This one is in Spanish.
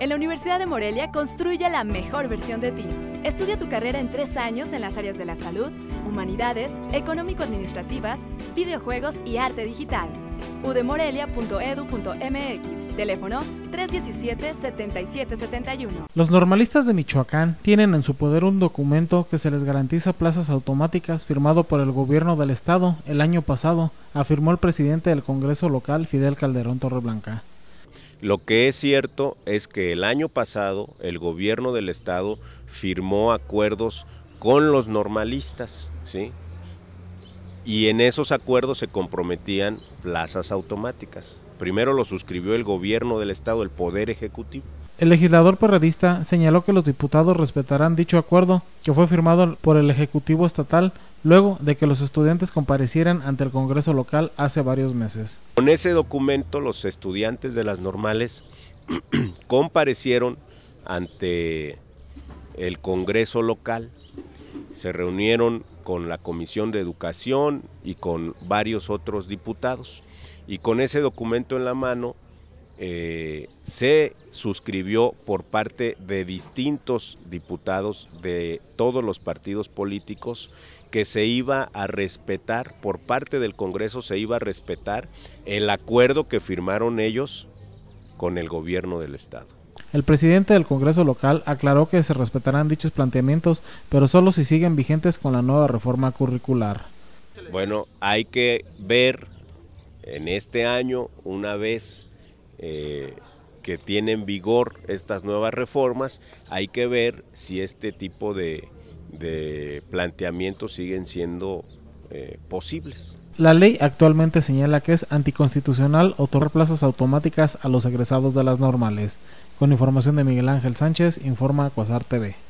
En la Universidad de Morelia construye la mejor versión de ti. Estudia tu carrera en tres años en las áreas de la salud, humanidades, económico-administrativas, videojuegos y arte digital. udemorelia.edu.mx Teléfono 317-7771. Los normalistas de Michoacán tienen en su poder un documento que se les garantiza plazas automáticas firmado por el gobierno del estado el año pasado, afirmó el presidente del Congreso local Fidel Calderón Torreblanca. Lo que es cierto es que el año pasado el gobierno del estado firmó acuerdos con los normalistas, ¿sí? Y en esos acuerdos se comprometían plazas automáticas. Primero lo suscribió el gobierno del estado, el Poder Ejecutivo. El legislador perredista señaló que los diputados respetarán dicho acuerdo que fue firmado por el Ejecutivo Estatal luego de que los estudiantes comparecieran ante el Congreso local hace varios meses. Con ese documento los estudiantes de las normales comparecieron ante el Congreso local, se reunieron con la Comisión de Educación y con varios otros diputados. Y con ese documento en la mano eh, se suscribió por parte de distintos diputados de todos los partidos políticos que se iba a respetar, por parte del Congreso se iba a respetar el acuerdo que firmaron ellos con el gobierno del Estado. El presidente del Congreso local aclaró que se respetarán dichos planteamientos, pero solo si siguen vigentes con la nueva reforma curricular. Bueno, hay que ver en este año, una vez eh, que tienen vigor estas nuevas reformas, hay que ver si este tipo de, planteamientos siguen siendo eh, posibles. La ley actualmente señala que es anticonstitucional otorgar plazas automáticas a los egresados de las normales. Con información de Miguel Ángel Sánchez, informa Cuasar TV.